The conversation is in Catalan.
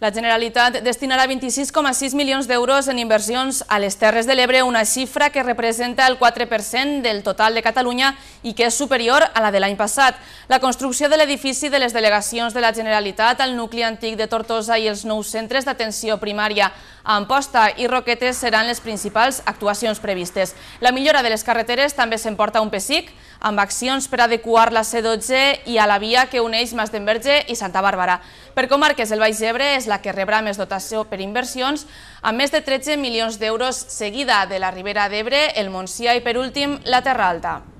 La Generalitat destinarà 26,6 milions d'euros en inversions a les Terres de l'Ebre, una xifra que representa el 4% del total de Catalunya i que és superior a la de l'any passat. La construcció de l'edifici de les delegacions de la Generalitat, el nucli antic de Tortosa i els nous centres d'atenció primària a Amposta i Roquetes seran les principals actuacions previstes. La millora de les carreteres també s'emporta un pessic, amb accions per adequar la C12 i a la via que uneix Masdenverge i Santa Bàrbara. Per comarques, el Baix Ebre és la que rebrà més dotació per inversions, amb més de 13 milions d'euros seguida de la Ribera d'Ebre, el Montsià i, per últim, la Terra Alta.